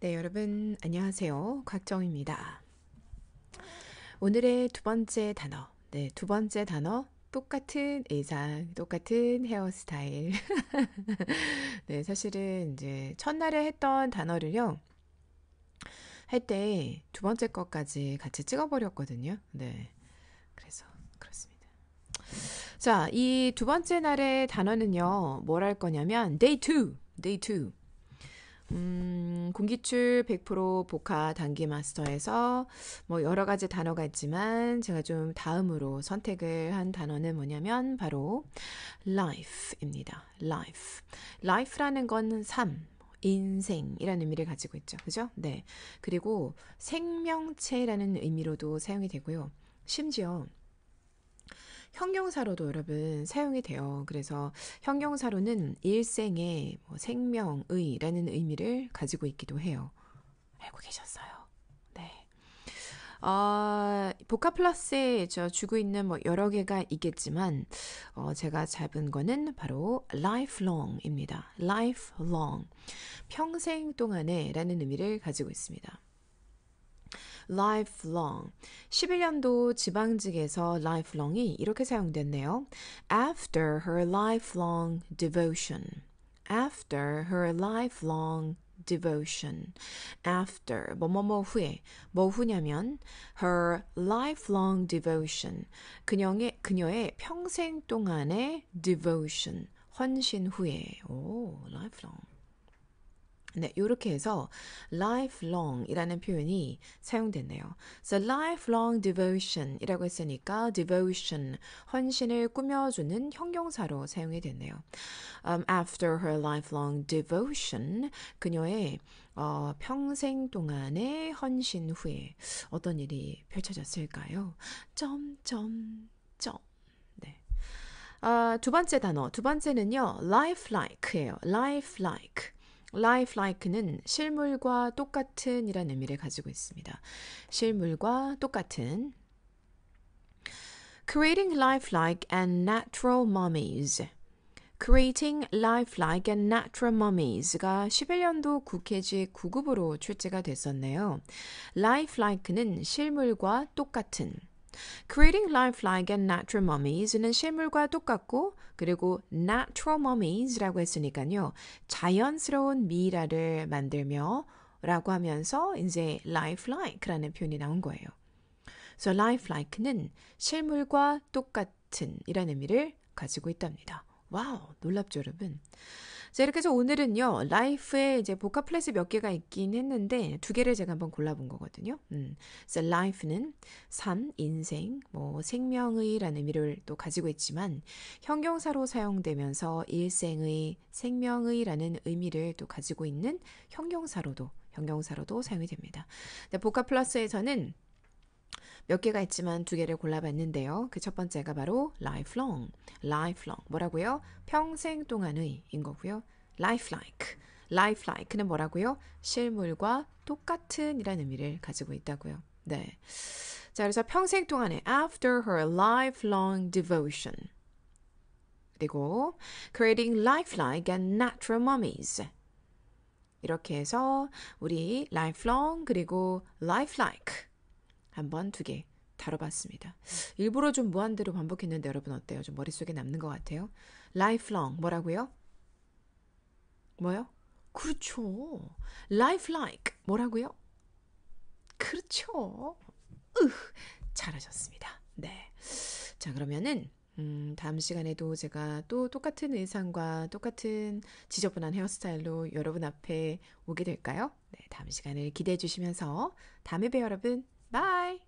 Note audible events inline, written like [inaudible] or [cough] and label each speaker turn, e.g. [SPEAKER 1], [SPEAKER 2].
[SPEAKER 1] 네, 여러분 안녕하세요. 곽정입니다. 오늘의 두 번째 단어. 네, 두 번째 단어 똑같은 의상, 똑같은 헤어스타일. [laughs] 네, 사실은 이제 첫날에 했던 단어를요. 할 때 두 번째 것까지 같이 찍어버렸거든요. 네. 그래서 그렇습니다. 자, 이 두 번째 날의 단어는요. 뭘 할 거냐면 day 2. day 2. 음, 공기출 100% 복화 단기 마스터에서 뭐 여러 가지 단어가 있지만 제가 좀 다음으로 선택을 한 단어는 뭐냐면 바로 life입니다. life. life라는 건 삶, 인생이라는 의미를 가지고 있죠. 그죠? 네. 그리고 생명체라는 의미로도 사용이 되고요. 심지어 형용사로도 여러분 사용이 돼요. 그래서 형용사로는 일생의 뭐 생명의라는 의미를 가지고 있기도 해요. 알고 계셨어요? 네. 어, 보카 플러스에 저 주고 있는 뭐 여러 개가 있겠지만 어, 제가 잡은 거는 바로 lifelong입니다. lifelong 평생 동안에라는 의미를 가지고 있습니다. lifelong. 11년도 지방직에서 lifelong이 이렇게 사용됐네요. After her lifelong devotion. After her lifelong devotion. After 뭐 뭐 뭐 후에 뭐 후냐면 her lifelong devotion. 그녀의 그녀의 평생 동안의 devotion. 헌신 후에 오 lifelong. 네, 요렇게 해서 lifelong이라는 표현이 사용됐네요. So lifelong devotion이라고 했으니까 devotion 헌신을 꾸며주는 형용사로 사용이 됐네요. Um, after her lifelong devotion, 그녀의 어, 평생 동안의 헌신 후에 어떤 일이 펼쳐졌을까요? 점점 점. 네. 아, 두 번째 단어, 두 번째는요, lifelike예요. lifelike. lifelike는 실물과 똑같은 이란 의미를 가지고 있습니다. 실물과 똑같은 creating lifelike and natural mummies Creating Lifelike and Natural Mummies가 11년도 국회지 9급으로 출제가 됐었네요. Lifelike는 실물과 똑같은 Creating lifelike and natural mummies는 실물과 똑같고 그리고 natural mummies라고 했으니까요. 자연스러운 미라를 만들며 라고 하면서 이제 lifelike라는 표현이 나온 거예요. So lifelike는 실물과 똑같은 이라는 의미를 가지고 있답니다. 와우, 놀랍죠, 여러분? 자, 이렇게 해서 오늘은요, 라이프에 이제 보카 플랫이 몇 개가 있긴 했는데, 두 개를 제가 한번 골라본 거거든요. 음. 그래서 라이프는 삶, 인생, 뭐, 생명의라는 의미를 또 가지고 있지만, 형용사로 사용되면서 일생의, 생명의라는 의미를 또 가지고 있는 형용사로도, 형용사로도 사용이 됩니다. 보카 플러스에서는 몇 개가 있지만 두 개를 골라봤는데요. 그 첫 번째가 바로 lifelong, lifelong 뭐라고요? 평생 동안의인 거고요. lifelike, lifelike는 뭐라고요? 실물과 똑같은이라는 의미를 가지고 있다고요. 네. 자, 그래서 평생 동안에 after her lifelong devotion 그리고 creating lifelike and natural mummies 이렇게 해서 우리 lifelong 그리고 lifelike 한번 두 개 다뤄봤습니다. 일부러 좀 무한대로 반복했는데 여러분 어때요? 좀 머릿속에 남는 것 같아요. lifelong 뭐라고요? 뭐요? 그렇죠. lifelike 뭐라고요? 그렇죠. 으, 흐 잘하셨습니다. 네. 자, 그러면은 음, 다음 시간에도 제가 또 똑같은 의상과 똑같은 지저분한 헤어스타일로 여러분 앞에 오게 될까요? 네, 다음 시간을 기대해 주시면서 다음에 봬요, 여러분. Bye.